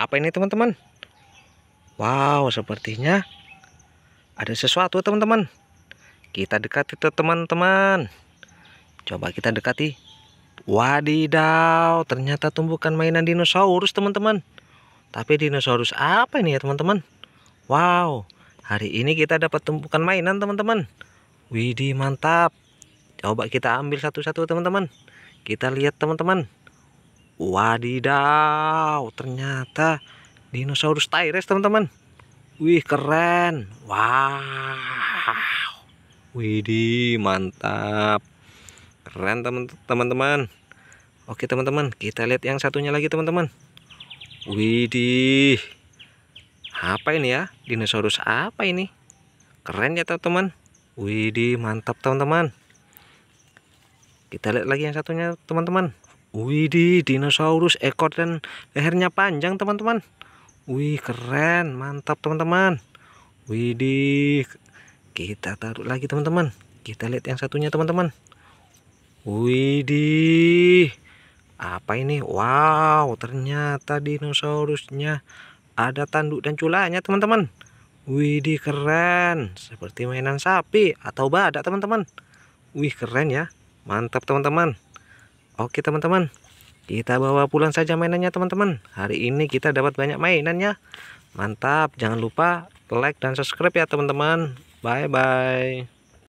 Apa ini teman-teman? Wow, sepertinya ada sesuatu teman-teman. Kita dekati teman-teman. Coba kita dekati. Wadidaw, ternyata tumbukan mainan dinosaurus teman-teman. Tapi dinosaurus apa ini ya teman-teman? Wow, hari ini kita dapat tumpukan mainan teman-teman. Widih mantap. Coba kita ambil satu-satu teman-teman. Kita lihat teman-teman. Wadidaw, ternyata dinosaurus Tyrus teman-teman. Wih keren, wow, widih mantap, keren teman-teman. Oke teman-teman, kita lihat yang satunya lagi teman-teman. Widih, apa ini ya? Dinosaurus apa ini? Keren ya teman-teman. Widih mantap teman-teman. Kita lihat lagi yang satunya teman-teman. Widih, dinosaurus ekor dan lehernya panjang, teman-teman. Wih, keren, mantap, teman-teman. Widih. Kita taruh lagi, teman-teman. Kita lihat yang satunya, teman-teman. Widih. Apa ini? Wow, ternyata dinosaurusnya ada tanduk dan culanya, teman-teman. Widih, keren. Seperti mainan sapi atau badak, teman-teman. Wih, keren ya. Mantap, teman-teman. Oke teman-teman, kita bawa pulang saja mainannya teman-teman. Hari ini kita dapat banyak mainannya. Mantap, jangan lupa like dan subscribe ya teman-teman. Bye-bye.